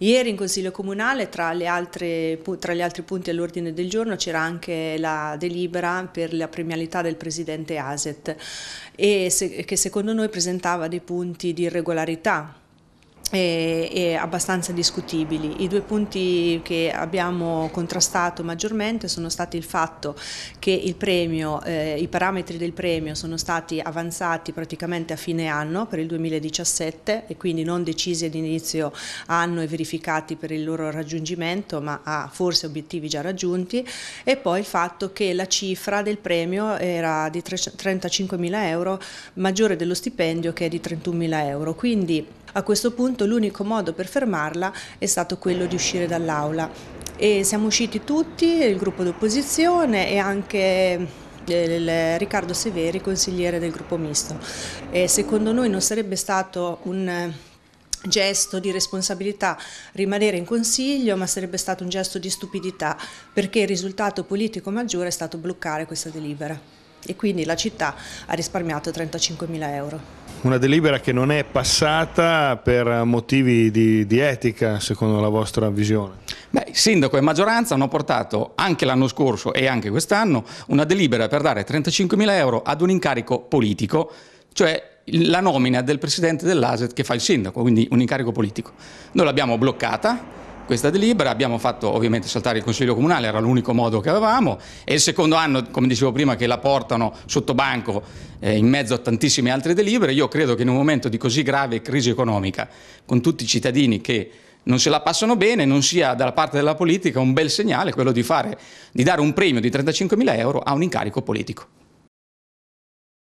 Ieri in Consiglio Comunale, tra, altre, tra, gli altri punti all'ordine del giorno, c'era anche la delibera per la premialità del Presidente Aset, se, che secondo noi presentava dei punti di irregolarità e, e, abbastanza discutibili. I due punti che abbiamo contrastato maggiormente sono stati il fatto che il premio, eh, i parametri del premio sono stati avanzati praticamente a fine anno per il 2017 e quindi non decisi ad inizio anno e verificati per il loro raggiungimento ma a forse obiettivi già raggiunti e poi il fatto che la cifra del premio era di 35.000 euro maggiore dello stipendio che è di 31.000 euro. Quindi a questo punto l'unico modo per fermarla è stato quello di uscire dall'aula e siamo usciti tutti, il gruppo d'opposizione e anche eh, Riccardo Severi, consigliere del gruppo misto. E secondo noi non sarebbe stato un eh, gesto di responsabilità rimanere in consiglio, ma sarebbe stato un gesto di stupidità, perché il risultato politico maggiore è stato bloccare questa delibera e quindi la città ha risparmiato 35 mila euro una delibera che non è passata per motivi di, di etica, secondo la vostra visione? Beh, sindaco e maggioranza hanno portato anche l'anno scorso e anche quest'anno una delibera per dare 35.000 euro ad un incarico politico, cioè la nomina del presidente dell'ASET che fa il sindaco, quindi un incarico politico. Noi l'abbiamo bloccata, questa delibera, abbiamo fatto ovviamente saltare il Consiglio Comunale, era l'unico modo che avevamo, è il secondo anno, come dicevo prima, che la portano sotto banco eh, in mezzo a tantissime altre delibere, io credo che in un momento di così grave crisi economica, con tutti i cittadini che non se la passano bene, non sia dalla parte della politica un bel segnale quello di, fare, di dare un premio di 35 mila euro a un incarico politico.